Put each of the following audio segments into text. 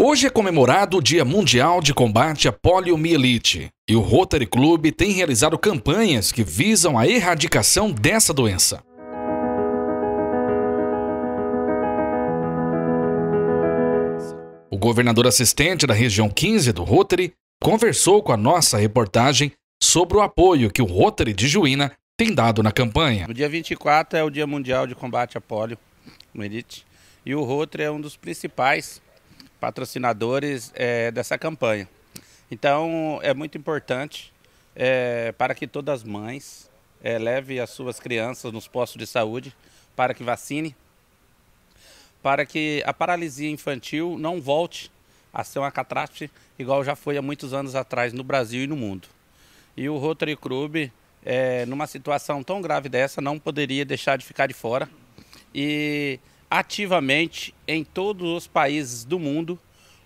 Hoje é comemorado o Dia Mundial de Combate à Poliomielite e o Rotary Club tem realizado campanhas que visam a erradicação dessa doença. O governador assistente da região 15 do Rotary conversou com a nossa reportagem sobre o apoio que o Rotary de Juína tem dado na campanha. O dia 24 é o Dia Mundial de Combate à Poliomielite e o Rotary é um dos principais patrocinadores é, dessa campanha. Então, é muito importante é, para que todas as mães é, levem as suas crianças nos postos de saúde para que vacine, para que a paralisia infantil não volte a ser uma catástrofe igual já foi há muitos anos atrás no Brasil e no mundo. E o Rotary Club, é, numa situação tão grave dessa, não poderia deixar de ficar de fora. E ativamente em todos os países do mundo.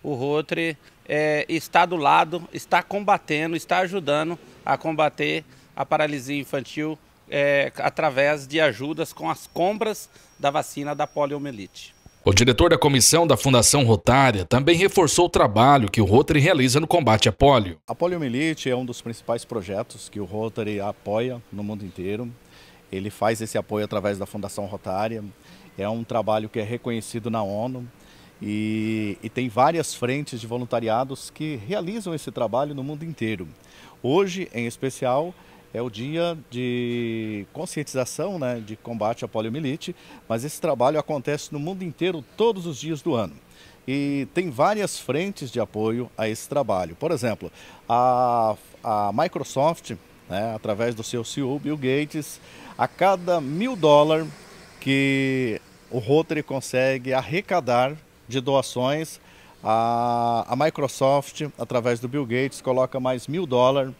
O Rotary é, está do lado, está combatendo, está ajudando a combater a paralisia infantil é, através de ajudas com as compras da vacina da poliomielite. O diretor da comissão da Fundação Rotária também reforçou o trabalho que o Rotary realiza no combate à polio. A poliomielite é um dos principais projetos que o Rotary apoia no mundo inteiro. Ele faz esse apoio através da Fundação Rotária. É um trabalho que é reconhecido na ONU. E, e, tem várias frentes de voluntariados que realizam esse trabalho no mundo inteiro. Hoje, em especial, é o dia de conscientização, né, de combate à poliomielite, mas esse trabalho acontece no mundo inteiro todos os dias do ano. E tem várias frentes de apoio a esse trabalho. Por exemplo, a, a Microsoft né, através do seu CEO Bill Gates, a cada mil dólares que o Rotary consegue arrecadar de doações, a, a Microsoft, através do Bill Gates, coloca mais mil dólares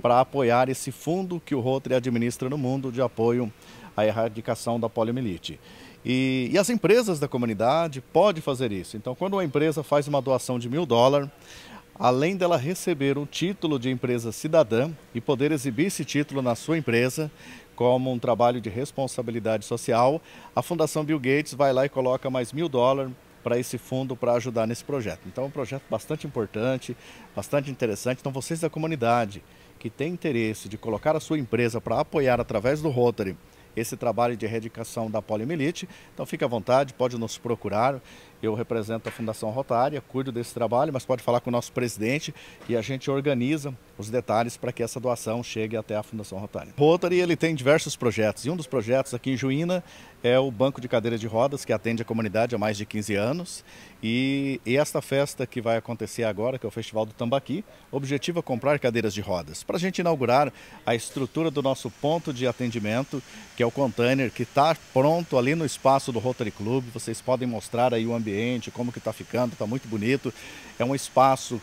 para apoiar esse fundo que o Rotary administra no mundo de apoio à erradicação da poliomielite. E, e, as empresas da comunidade podem fazer isso. Então, quando uma empresa faz uma doação de mil dólares, além dela receber um título de empresa cidadã e poder exibir esse título na sua empresa como um trabalho de responsabilidade social, a Fundação Bill Gates vai lá e coloca mais mil dólares para esse fundo para ajudar nesse projeto. Então é um projeto bastante importante, bastante interessante. Então vocês da comunidade que tem interesse de colocar a sua empresa para apoiar através do Rotary esse trabalho de erradicação da poliomielite. Então fique à vontade, pode nos procurar. Eu represento a Fundação Rotária, cuido desse trabalho, mas pode falar com o nosso presidente e a gente organiza os detalhes para que essa doação chegue até a Fundação Rotária. Rotary ele tem diversos projetos e um dos projetos aqui em Juína é o Banco de Cadeiras de Rodas, que atende a comunidade há mais de 15 anos. E, e esta festa que vai acontecer agora, que é o Festival do Tambaqui, objetiva é comprar cadeiras de rodas, para a gente inaugurar a estrutura do nosso ponto de atendimento, que é que é o container que está pronto ali no espaço do Rotary Club. Vocês podem mostrar aí o ambiente, como que está ficando, está muito bonito. É um espaço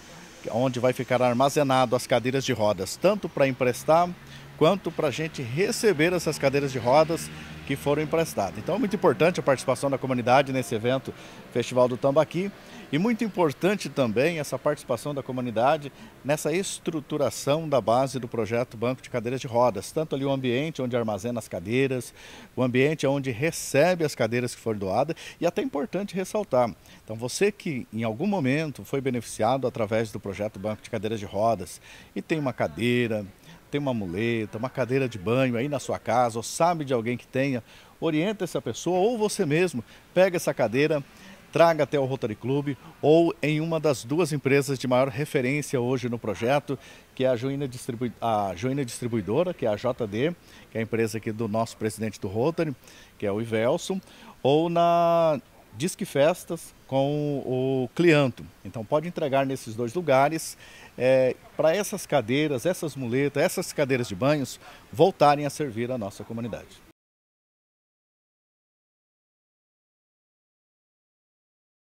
onde vai ficar armazenado as cadeiras de rodas, tanto para emprestar quanto para a gente receber essas cadeiras de rodas que foram emprestadas. Então é muito importante a participação da comunidade nesse evento Festival do Tambaqui e muito importante também essa participação da comunidade nessa estruturação da base do projeto Banco de Cadeiras de Rodas, tanto ali o ambiente onde armazena as cadeiras, o ambiente onde recebe as cadeiras que foram doadas e até é importante ressaltar. Então você que em algum momento foi beneficiado através do projeto Banco de Cadeiras de Rodas e tem uma cadeira, tem uma muleta, uma cadeira de banho aí na sua casa, ou sabe de alguém que tenha, orienta essa pessoa ou você mesmo pega essa cadeira, traga até o Rotary Club ou em uma das duas empresas de maior referência hoje no projeto, que é a Joina, Distribu a Joina Distribuidora, que é a JD, que é a empresa aqui do nosso presidente do Rotary, que é o Ivelson, ou na Disque Festas com o Clianto. Então pode entregar nesses dois lugares é, para essas cadeiras, essas muletas, essas cadeiras de banhos voltarem a servir a nossa comunidade.